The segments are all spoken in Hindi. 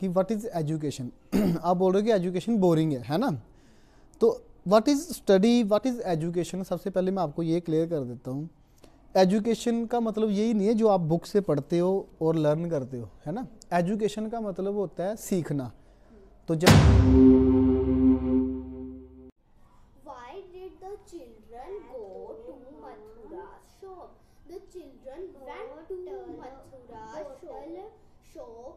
कि व्हाट इज़ एजुकेशन आप बोल रहे हो कि एजुकेशन बोरिंग है है ना तो what is study what is education सबसे पहले मैं आपको ये क्लियर कर देता हूँ एजुकेशन का मतलब यही नहीं है जो आप बुक से पढ़ते हो और लर्न करते हो है ना एजुकेशन का मतलब होता है सीखना तो जब children went to Mathura shop. चाचू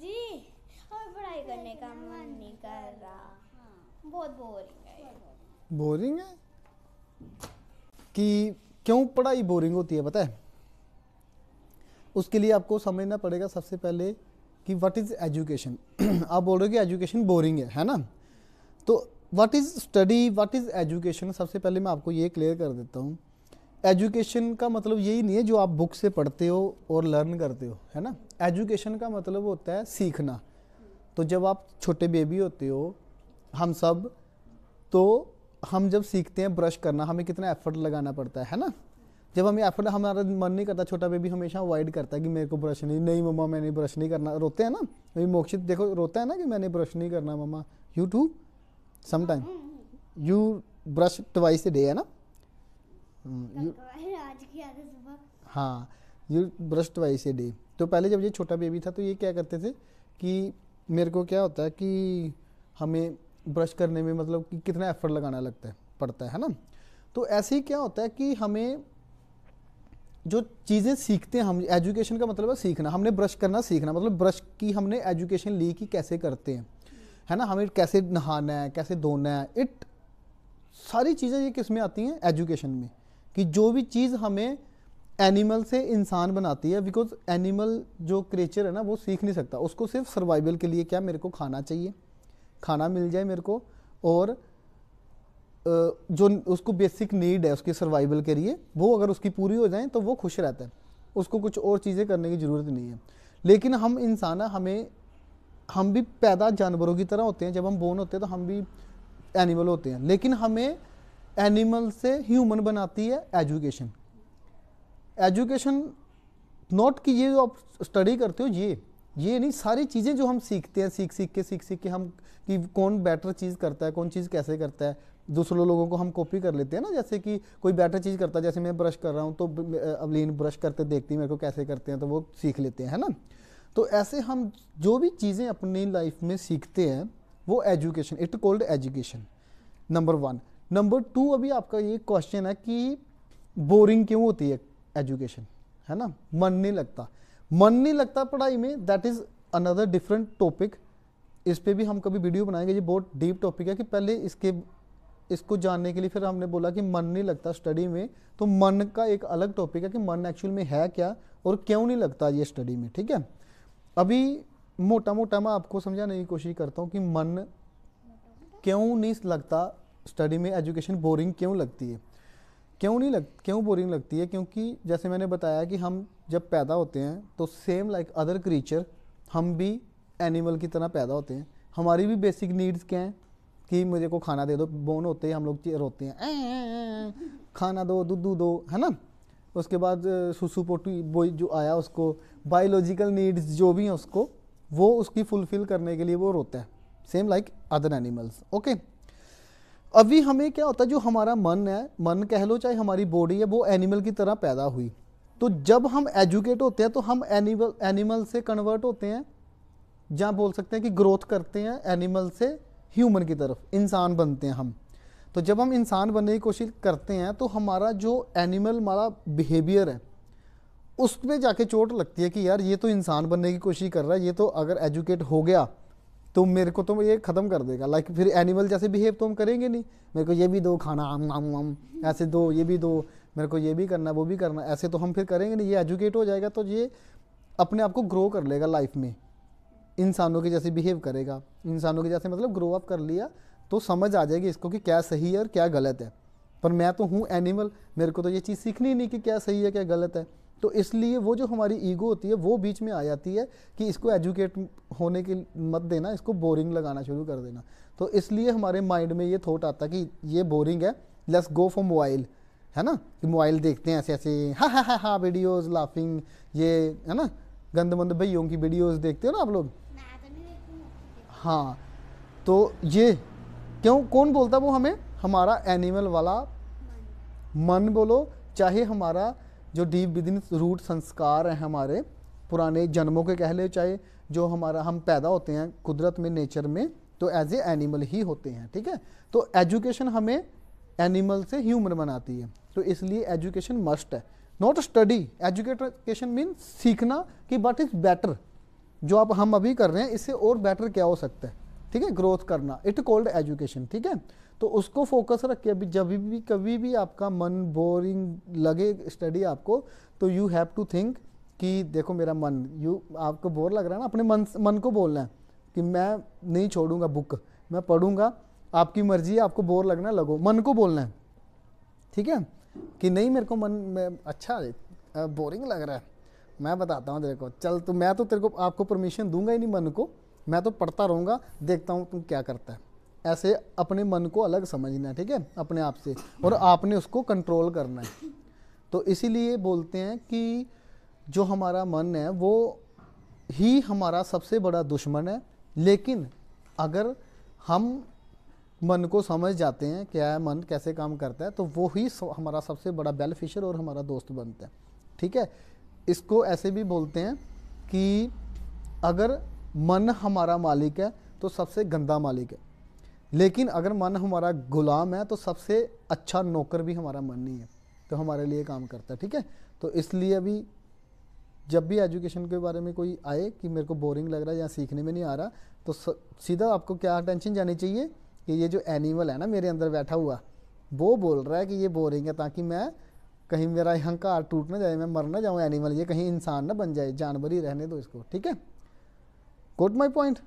जी पढ़ाई करने का मन नहीं कर रहा बहुत बोरिंग है बोरिंग है कि क्यों पढ़ाई बोरिंग होती है पता है उसके लिए आपको समझना पड़ेगा सबसे पहले कि व्हाट इज़ एजुकेशन आप बोल रहे हो कि एजुकेशन बोरिंग है है ना तो what is study what is education सबसे पहले मैं आपको ये क्लियर कर देता हूँ एजुकेशन का मतलब यही नहीं है जो आप बुक से पढ़ते हो और लर्न करते हो है ना एजुकेशन का मतलब होता है सीखना तो जब आप छोटे बेबी होते हो हम सब तो हम जब सीखते हैं ब्रश करना हमें कितना एफर्ट लगाना पड़ता है है ना जब हमें एफर्ट हमारा मन नहीं करता छोटा बेबी हमेशा अवॉइड करता है कि मेरे को ब्रश नहीं नहीं मम्मा मैंने ब्रश नहीं करना रोते हैं ना अभी मोक्षित देखो रोता है ना कि मैंने ब्रश नहीं करना मम्मा you too sometime you brush twice a है ना hmm, you, तो हाँ you brush twice a day तो पहले जब ये छोटा बेबी था तो ये क्या करते थे कि मेरे को क्या होता है कि हमें ब्रश करने में मतलब कि कितना एफर्ट लगाना लगता है पड़ता है ना तो ऐसे ही क्या होता है कि हमें जो चीज़ें सीखते हैं हम एजुकेशन का मतलब है सीखना हमने ब्रश करना सीखना मतलब ब्रश की हमने एजुकेशन ली कि कैसे करते हैं है ना हमें कैसे नहाना है कैसे धोना है इट सारी चीज़ें ये किस में आती हैं एजुकेशन में कि जो भी चीज़ हमें एनिमल से इंसान बनाती है बिकॉज एनिमल जो क्रिएचर है ना वो सीख नहीं सकता उसको सिर्फ सर्वाइवल के लिए क्या मेरे को खाना चाहिए खाना मिल जाए मेरे को और जो उसको बेसिक नीड है उसकी सर्वाइवल के लिए वो अगर उसकी पूरी हो जाए तो वो खुश रहता है उसको कुछ और चीज़ें करने की ज़रूरत नहीं है लेकिन हम इंसान हमें हम भी पैदा जानवरों की तरह होते हैं जब हम बोन होते हैं तो हम भी एनिमल होते हैं लेकिन हमें एनिमल से ह्यूमन बनाती है एजुकेशन एजुकेशन नॉट कि ये जो आप स्टडी करते हो ये ये नहीं सारी चीज़ें जो हम सीखते हैं सीख सीख के सीख सीख के हम कि कौन बेटर चीज़ करता है कौन चीज़ कैसे करता है दूसरों लोगों को हम कॉपी कर लेते हैं ना जैसे कि कोई बेटर चीज़ करता है जैसे मैं ब्रश कर रहा हूँ तो अवलीन ब्रश करते देखती मेरे को कैसे करते हैं तो वो सीख लेते हैं है ना तो ऐसे हम जो भी चीज़ें अपनी लाइफ में सीखते हैं वो education it called education number one number two अभी आपका ये क्वेश्चन है कि बोरिंग क्यों होती है एजुकेशन है ना मन नहीं लगता मन नहीं लगता पढ़ाई में that is another different topic इस पर भी हम कभी वीडियो बनाएंगे ये बहुत डीप टॉपिक है कि पहले इसके इसको जानने के लिए फिर हमने बोला कि मन नहीं लगता स्टडी में तो मन का एक अलग टॉपिक है कि मन एक्चुअल में है क्या और क्यों नहीं लगता ये स्टडी में ठीक है अभी मोटा मोटा मैं आपको समझाने की कोशिश करता हूँ कि मन क्यों नहीं लगता स्टडी में एजुकेशन बोरिंग क्यों लगती है क्यों नहीं लग क्यों बोरिंग लगती है क्योंकि जैसे मैंने बताया कि हम जब पैदा होते हैं तो सेम लाइक अदर क्रीचर हम भी एनिमल की तरह पैदा होते हैं हमारी भी बेसिक नीड्स क्या हैं कि मुझे को खाना दे दो बोन होते ही हम लोग रोते हैं खाना दो दूध दो है ना उसके बाद सुसुपोटी बॉय जो आया उसको बायोलॉजिकल नीड्स जो भी हैं उसको वो उसकी फुलफिल करने के लिए वो रोता है same like other animals okay अभी हमें क्या होता है जो हमारा मन है मन कह लो चाहे हमारी बॉडी है वो एनिमल की तरह पैदा हुई तो जब हम एजुकेट होते हैं तो हम एनिमल एनिमल से कन्वर्ट होते हैं जहाँ बोल सकते हैं कि ग्रोथ करते हैं एनिमल से ह्यूमन की तरफ इंसान बनते हैं हम तो जब हम इंसान बनने की कोशिश करते हैं तो हमारा जो एनिमल हमारा बिहेवियर है उस पर जाके चोट लगती है कि यार ये तो इंसान बनने की कोशिश कर रहा है ये तो अगर एजुकेट हो गया तो मेरे को तो ये ख़त्म कर देगा लाइक फिर एनिमल जैसे बिहेव तो हम करेंगे नहीं मेरे को ये भी दो खाना आम आम आम ऐसे दो ये भी दो मेरे को ये भी करना वो भी करना ऐसे तो हम फिर करेंगे नहीं ये एजुकेट हो जाएगा तो ये अपने आप को ग्रो कर लेगा लाइफ में इंसानों के जैसे बिहेव करेगा इंसानों के जैसे मतलब ग्रो अप कर लिया तो समझ आ जाएगी इसको कि क्या सही है और क्या गलत है पर मैं तो हूँ एनिमल मेरे को तो ये चीज़ सीखनी ही नहीं कि क्या सही है क्या गलत है तो इसलिए वो जो हमारी ईगो होती है वो बीच में आ जाती है कि इसको एजुकेट होने की मत देना इसको बोरिंग लगाना शुरू कर देना तो इसलिए हमारे माइंड में ये थॉट आता कि ये बोरिंग है लेट्स गो फॉर मोबाइल है ना कि मोबाइल देखते हैं ऐसे ऐसे हा हा हा हा वीडियोज़ लाफिंग ये है ना गंद मंद भैयों की वीडियोज़ देखते हो ना आप लोग तो हाँ तो ये क्यों कौन बोलता है वो हमें हमारा एनिमल वाला मन बोलो चाहे हमारा जो डीप विद इन रूट संस्कार है हमारे पुराने जन्मों के कह ले चाहे जो हमारा हम पैदा होते हैं कुदरत में नेचर में तो एज ए एनिमल ही होते हैं ठीक है तो एजुकेशन हमें एनिमल से ह्यूमन बनाती है तो इसलिए एजुकेशन मस्ट है नॉट स्टडी एजुकेशन मीन सीखना कि बट इज़ बेटर जो आप हम अभी कर रहे हैं इससे और बेटर क्या हो सकता है ठीक है ग्रोथ करना इट कोल्ड एजुकेशन ठीक है तो उसको फोकस रख के अभी जब भी कभी भी आपका मन बोरिंग लगे स्टडी आपको तो यू हैव टू थिंक कि देखो मेरा मन यू आपको बोर लग रहा है ना अपने मन मन को बोलना है कि मैं नहीं छोड़ूंगा बुक मैं पढ़ूंगा आपकी मर्जी है आपको बोर लगना लगो मन को बोलना है ठीक है कि नहीं मेरे को मन में अच्छा बोरिंग लग रहा है मैं बताता हूँ तेरे को चल तो मैं तो तेरे को आपको परमिशन दूंगा ही नहीं मन को मैं तो पढ़ता रहूँगा देखता हूँ तुम क्या करता है ऐसे अपने मन को अलग समझना है ठीक है अपने आप से और आपने उसको कंट्रोल करना है तो इसीलिए बोलते हैं कि जो हमारा मन है वो ही हमारा सबसे बड़ा दुश्मन है लेकिन अगर हम मन को समझ जाते हैं क्या है मन कैसे काम करता है तो वो ही हमारा सबसे बड़ा बेनिफिशियर और हमारा दोस्त बनता है ठीक है इसको ऐसे भी बोलते हैं कि अगर मन हमारा मालिक है तो सबसे गंदा मालिक है लेकिन अगर मन हमारा गुलाम है तो सबसे अच्छा नौकर भी हमारा मन नहीं है तो हमारे लिए काम करता है ठीक है तो इसलिए भी जब भी एजुकेशन के बारे में कोई आए कि मेरे को बोरिंग लग रहा है या सीखने में नहीं आ रहा तो सीधा आपको क्या टेंशन जानी चाहिए कि ये जो एनिमल है ना मेरे अंदर बैठा हुआ वो बोल रहा है कि ये बोरिंग है ताकि मैं कहीं मेरा अहंकार टूट ना जाए मैं मर ना जाऊँ एनिमल ये कहीं इंसान ना बन जाए जानवर ही रहने दो इसको ठीक है Got my point?